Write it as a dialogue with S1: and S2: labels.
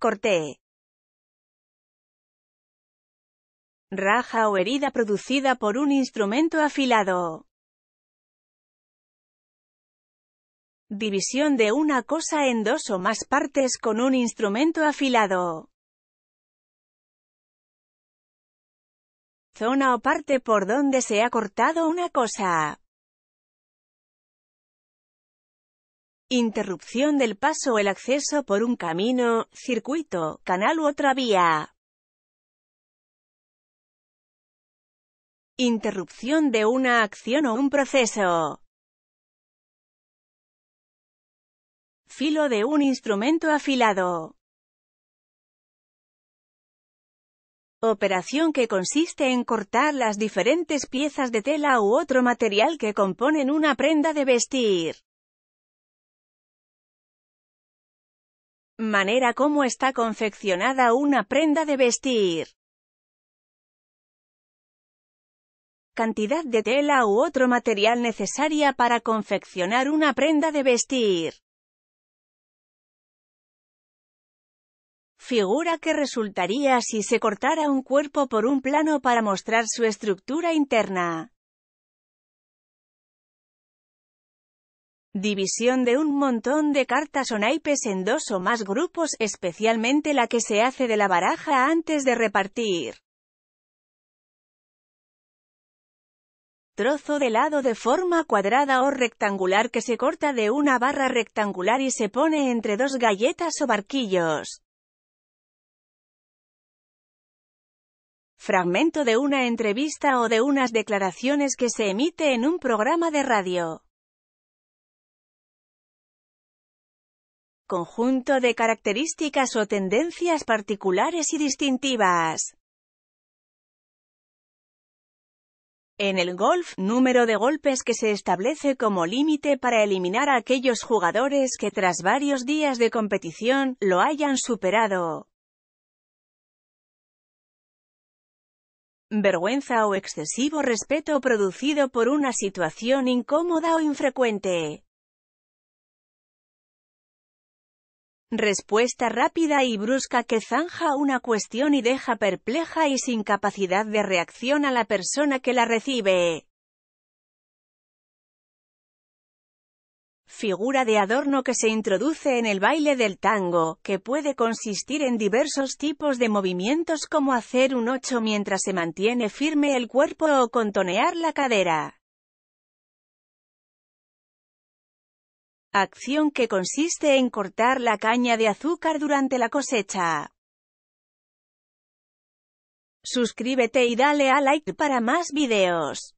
S1: corte, raja o herida producida por un instrumento afilado. División de una cosa en dos o más partes con un instrumento afilado. Zona o parte por donde se ha cortado una cosa. Interrupción del paso o el acceso por un camino, circuito, canal u otra vía. Interrupción de una acción o un proceso. Filo de un instrumento afilado. Operación que consiste en cortar las diferentes piezas de tela u otro material que componen una prenda de vestir. manera como está confeccionada una prenda de vestir. Cantidad de tela u otro material necesaria para confeccionar una prenda de vestir. Figura que resultaría si se cortara un cuerpo por un plano para mostrar su estructura interna. División de un montón de cartas o naipes en dos o más grupos, especialmente la que se hace de la baraja antes de repartir. Trozo de lado de forma cuadrada o rectangular que se corta de una barra rectangular y se pone entre dos galletas o barquillos. Fragmento de una entrevista o de unas declaraciones que se emite en un programa de radio. conjunto de características o tendencias particulares y distintivas. En el golf, número de golpes que se establece como límite para eliminar a aquellos jugadores que tras varios días de competición, lo hayan superado. Vergüenza o excesivo respeto producido por una situación incómoda o infrecuente. Respuesta rápida y brusca que zanja una cuestión y deja perpleja y sin capacidad de reacción a la persona que la recibe. Figura de adorno que se introduce en el baile del tango, que puede consistir en diversos tipos de movimientos como hacer un ocho mientras se mantiene firme el cuerpo o contonear la cadera. acción que consiste en cortar la caña de azúcar durante la cosecha. Suscríbete y dale a like para más videos.